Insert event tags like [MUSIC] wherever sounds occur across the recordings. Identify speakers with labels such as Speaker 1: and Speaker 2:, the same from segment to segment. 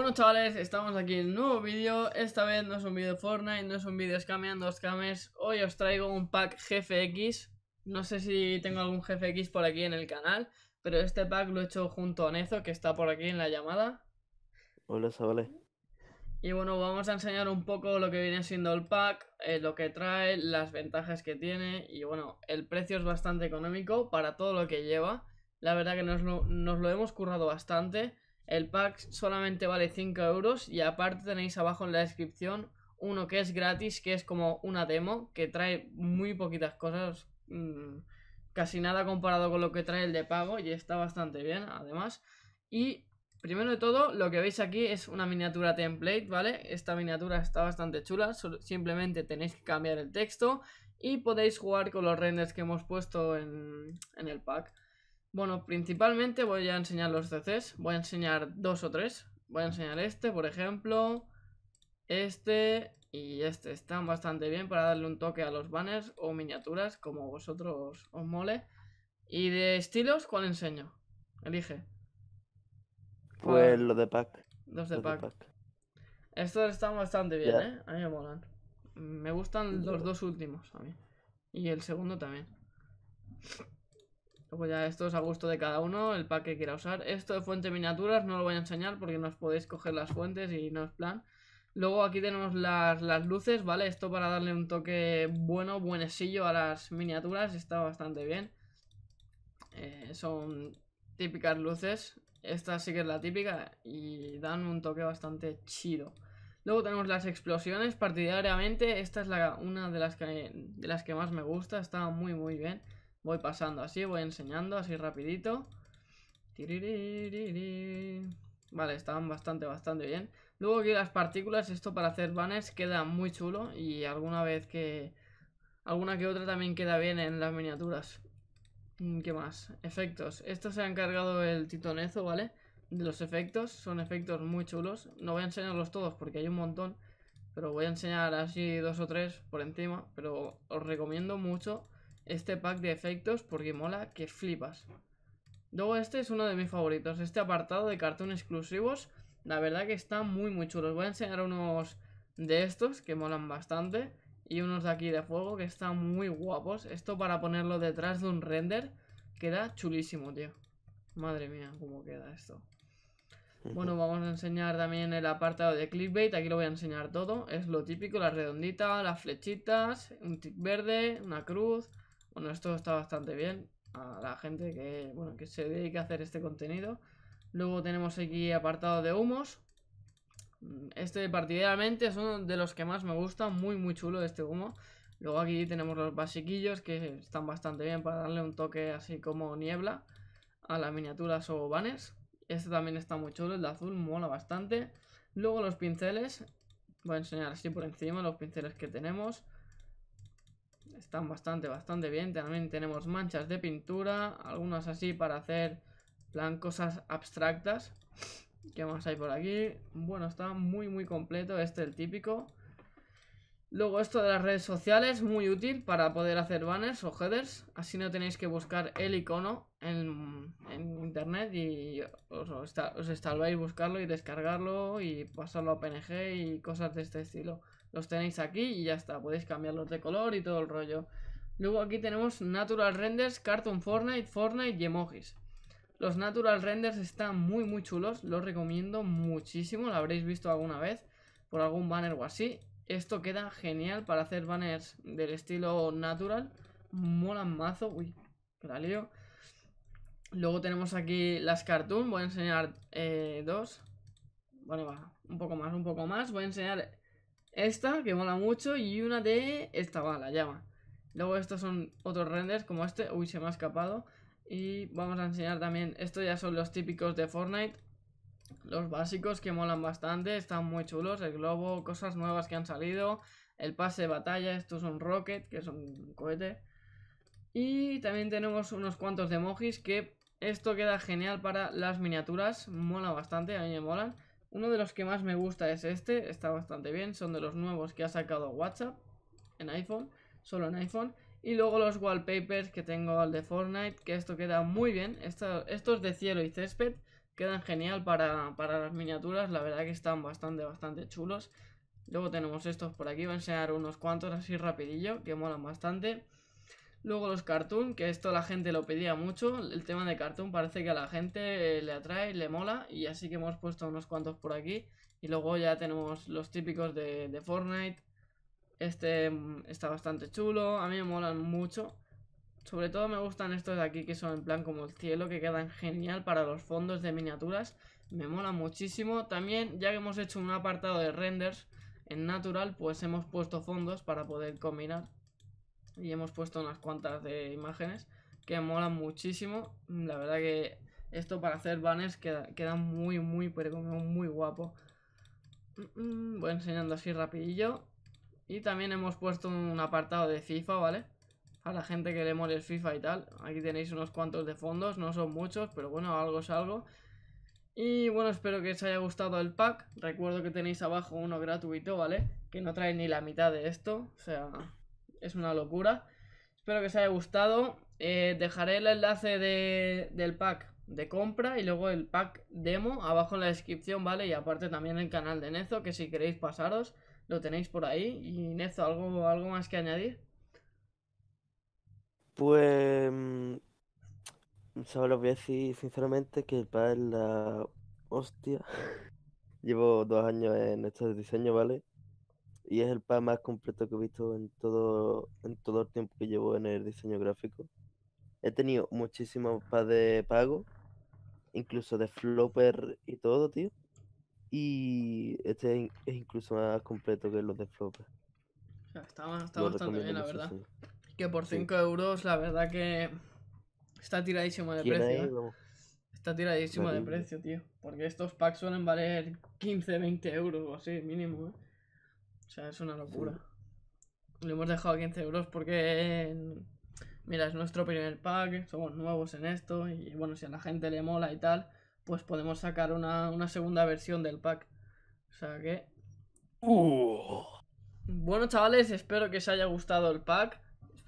Speaker 1: Bueno chavales, estamos aquí en un nuevo vídeo, esta vez no es un vídeo de Fortnite, no es un vídeo scameando scames Hoy os traigo un pack GFX, no sé si tengo algún GFX por aquí en el canal Pero este pack lo he hecho junto a Nezo, que está por aquí en la llamada Hola chavales Y bueno, vamos a enseñar un poco lo que viene siendo el pack, eh, lo que trae, las ventajas que tiene Y bueno, el precio es bastante económico para todo lo que lleva La verdad que nos lo hemos currado bastante el pack solamente vale 5 euros y aparte tenéis abajo en la descripción uno que es gratis, que es como una demo, que trae muy poquitas cosas, mm, casi nada comparado con lo que trae el de pago y está bastante bien además. Y primero de todo, lo que veis aquí es una miniatura template, ¿vale? Esta miniatura está bastante chula, simplemente tenéis que cambiar el texto y podéis jugar con los renders que hemos puesto en el pack. Bueno, principalmente voy a enseñar los CCs, Voy a enseñar dos o tres. Voy a enseñar este, por ejemplo. Este y este. Están bastante bien para darle un toque a los banners o miniaturas, como vosotros os mole. Y de estilos, ¿cuál enseño? Elige. Pues los de pack. Los de, pack. Estos están bastante bien, ¿eh? A mí me molan. Me gustan los dos últimos a mí. Y el segundo también. Luego ya esto es a gusto de cada uno, el pack que quiera usar. Esto de fuente miniaturas no lo voy a enseñar porque no os podéis coger las fuentes y no es plan. Luego aquí tenemos las, luces, ¿vale? Esto para darle un toque bueno, buenesillo a las miniaturas, está bastante bien. Eh, son típicas luces, esta sí que es la típica y dan un toque bastante chido. Luego tenemos las explosiones, partidariamente, esta es la, una de las, de las que más me gusta, está muy muy bien. Voy pasando así, voy enseñando así rapidito. Vale, estaban bastante, bastante bien. Luego aquí las partículas, esto para hacer banners queda muy chulo y alguna vez que... Alguna que otra también queda bien en las miniaturas. Mm, ¿Qué más? Efectos. Esto se ha encargado el titonezo, ¿vale? De los efectos. Son efectos muy chulos. No voy a enseñarlos todos porque hay un montón. Pero voy a enseñar así dos o tres por encima. Pero os recomiendo mucho este pack de efectos porque mola que flipas. Luego este es uno de mis favoritos, este apartado de cartón exclusivos, la verdad que está muy muy chulo. Os voy a enseñar unos de estos que molan bastante y unos de aquí de fuego que están muy guapos. Esto para ponerlo detrás de un render queda chulísimo, tío. Madre mía, cómo queda esto. Bueno, vamos a enseñar también el apartado de clickbait, aquí lo voy a enseñar todo, es lo típico, la redondita, las flechitas, un tic verde, una cruz, bueno, esto está bastante bien a la gente que, que se dedica a hacer este contenido. Luego tenemos aquí apartado de humos. Mm, este partidariamente es uno de los que más me gusta, muy muy chulo este humo. Luego aquí tenemos los basiquillos que están bastante bien para darle un toque así como niebla a las miniaturas o vanes. Este también está muy chulo, el de azul mola bastante. Luego los pinceles, voy a enseñar así por encima los pinceles que tenemos están bastante, bastante bien. También tenemos manchas de pintura, algunas así para hacer plan cosas abstractas. ¿Qué más hay por aquí? Bueno, está muy, muy completo este, el típico. Luego esto de las redes sociales, muy útil para poder hacer banners o headers. Así no tenéis que buscar el icono en, internet y os, os, buscarlo y descargarlo y pasarlo a PNG y cosas de este estilo. Los tenéis aquí y ya está, podéis cambiarlos de color y todo el rollo. Luego aquí tenemos Natural Renders, Cartoon Fortnite, Fortnite y Emojis. Los Natural Renders están muy muy chulos, los recomiendo muchísimo, lo habréis visto alguna vez por algún banner o así. Esto queda genial para hacer banners del estilo natural. Molan mazo. Uy, que da lío. Luego tenemos aquí las cartoon. Voy a enseñar eh, dos. Bueno, va. Un poco más, un poco más. Voy a enseñar esta, que mola mucho, y una de esta va, la llama. Luego estos son otros renders como este. Uy, se me ha escapado. Y vamos a enseñar también, estos ya son los típicos de Fortnite. Los básicos que molan bastante, están muy chulos. El globo, cosas nuevas que han salido. El pase de batalla, estos son rocket, que son un cohete. Y también tenemos unos cuantos de emojis que esto queda genial para las miniaturas. Mola bastante, a mí me molan. Uno de los que más me gusta es este, está bastante bien, son de los nuevos que ha sacado WhatsApp en iPhone, solo en iPhone. Y luego los wallpapers que tengo al de Fortnite, que esto queda muy bien. estos de cielo y césped quedan genial para, para las miniaturas, la verdad que están bastante, bastante chulos. Luego tenemos estos por aquí, voy a enseñar unos cuantos así rapidillo, que molan bastante. Luego los cartoon, que esto la gente lo pedía mucho. El tema de cartoon parece que a la gente eh, le atrae, le mola. Y así que hemos puesto unos cuantos por aquí. Y luego ya tenemos los típicos de, de Fortnite. Este mm, está bastante chulo. A mí me molan mucho. Sobre todo me gustan estos de aquí que son en plan como el cielo, que quedan genial para los fondos de miniaturas. Me mola muchísimo. También, ya que hemos hecho un apartado de renders en natural, pues hemos puesto fondos para poder combinar y hemos puesto unas cuantas de imágenes que molan muchísimo. La verdad que esto para hacer banners queda, queda muy, muy, pero muy guapo. Mm, voy enseñando así rapidillo. Y también hemos puesto un apartado de FIFA, ¿vale? A la gente que le mole el FIFA y tal. Aquí tenéis unos cuantos de fondos, no son muchos, pero bueno, algo es algo. Y bueno, espero que os haya gustado el pack. Recuerdo que tenéis abajo uno gratuito, ¿vale? Que no trae ni la mitad de esto. O sea, es una locura. Espero que os haya gustado. Eh, dejaré el enlace del pack de compra y luego el pack demo abajo en la descripción, ¿vale? Y aparte también el canal de Nezo, que si queréis pasaros, lo tenéis por ahí. Y Nezo, ¿algo, algo más que añadir? Pues... Mm, Solo voy a decir sinceramente que el pack es la hostia. [LAUGHS] Llevo dos años en estos diseño ¿vale? y es el pack más completo que he visto en todo, en todo el tiempo que llevo en el diseño gráfico. He tenido muchísimos packs de pago, incluso de flopper y todo, tío. Y este es incluso más completo que los de flopper. Está, bastante bien, la verdad. Que por 5 euros, la verdad que está tiradísimo de precio. ¿eh? Está tiradísimo de precio, tío. Porque estos packs suelen valer 15, 20 euros o así, mínimo. ¿eh? O sea, es una locura. Le hemos dejado 15 euros porque, mira, es nuestro primer pack, somos nuevos en esto y bueno, si a la gente le mola y tal, pues podemos sacar una, segunda versión del pack. O sea que... Uh. Bueno, chavales, espero que os haya gustado el pack.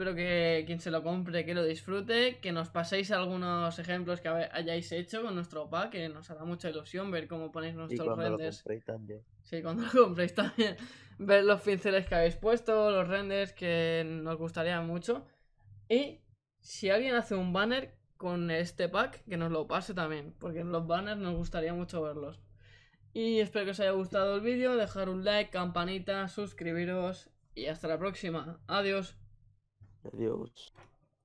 Speaker 1: Espero que quien se lo compre, que lo disfrute, que nos paséis algunos ejemplos que hayáis hecho con nuestro pack, que nos hará mucha ilusión ver cómo ponéis nuestros renders. Sí, cuando lo compréis también. [LAUGHS] ver los pinceles que habéis puesto, los renders, que nos gustaría mucho. Y si alguien hace un banner con este pack, que nos lo pase también, porque los banners nos gustaría mucho verlos. Y espero que os haya gustado el vídeo, dejar un like, campanita, suscribiros y hasta la próxima. Adiós. Adiós.